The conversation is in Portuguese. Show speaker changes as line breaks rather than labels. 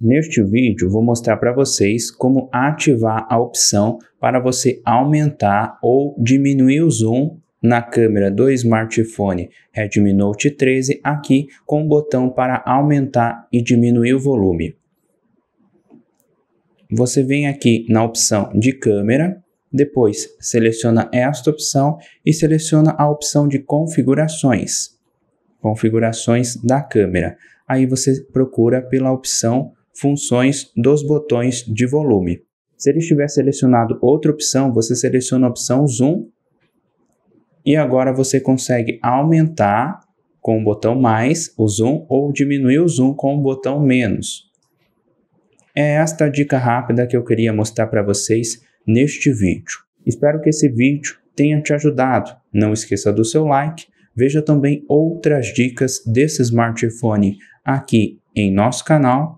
Neste vídeo, vou mostrar para vocês como ativar a opção para você aumentar ou diminuir o zoom na câmera do smartphone Redmi Note 13 aqui com o botão para aumentar e diminuir o volume. Você vem aqui na opção de câmera, depois seleciona esta opção e seleciona a opção de configurações, configurações da câmera. Aí você procura pela opção funções dos botões de volume. Se ele estiver selecionado outra opção, você seleciona a opção Zoom e agora você consegue aumentar com o botão mais o zoom ou diminuir o zoom com o botão menos. É esta dica rápida que eu queria mostrar para vocês neste vídeo. Espero que esse vídeo tenha te ajudado. Não esqueça do seu like. Veja também outras dicas desse smartphone aqui em nosso canal